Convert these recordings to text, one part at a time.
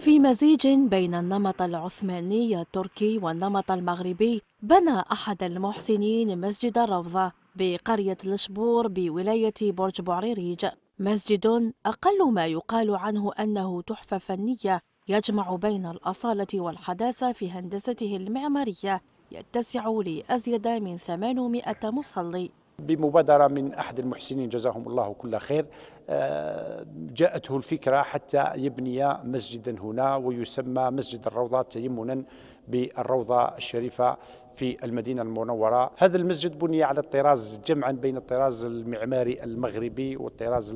في مزيج بين النمط العثماني التركي والنمط المغربي بنى أحد المحسنين مسجد الروضة بقرية الشبور بولاية برج بوعريريج مسجد أقل ما يقال عنه أنه تحفة فنية يجمع بين الأصالة والحداثة في هندسته المعمارية يتسع لأزيد من 800 مصلي بمبادرة من أحد المحسنين جزاهم الله كل خير آه، جاءته الفكرة حتى يبني مسجدا هنا ويسمى مسجد الروضة تيمنا بالروضة الشريفة في المدينة المنورة هذا المسجد بني على الطراز جمعا بين الطراز المعماري المغربي والطراز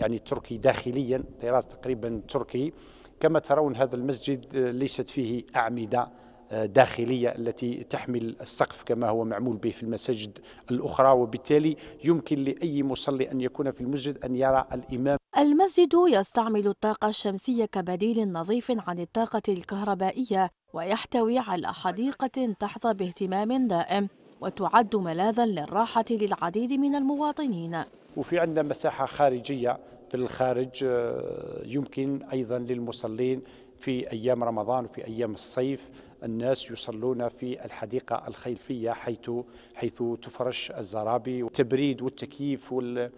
يعني التركي داخليا طراز تقريبا تركي كما ترون هذا المسجد ليست فيه أعمدة داخلية التي تحمل السقف كما هو معمول به في المساجد الأخرى وبالتالي يمكن لأي مصلي أن يكون في المسجد أن يرى الإمام المسجد يستعمل الطاقة الشمسية كبديل نظيف عن الطاقة الكهربائية ويحتوي على حديقة تحظى باهتمام دائم وتعد ملاذا للراحة للعديد من المواطنين وفي عندنا مساحة خارجية في الخارج آه، يمكن أيضا للمصلين في أيام رمضان وفي أيام الصيف الناس يصلون في الحديقة الخلفية حيث حيث تفرش الزرابي والتبريد والتكييف وال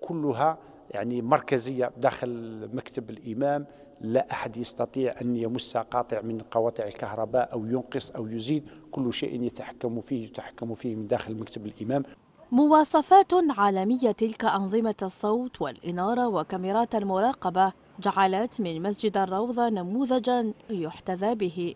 كلها يعني مركزية داخل مكتب الإمام لا أحد يستطيع أن يمس قاطع من قواطع الكهرباء أو ينقص أو يزيد كل شيء يتحكم فيه يتحكم فيه من داخل مكتب الإمام مواصفات عالمية تلك أنظمة الصوت والإنارة وكاميرات المراقبة جعلت من مسجد الروضة نموذجا يحتذى به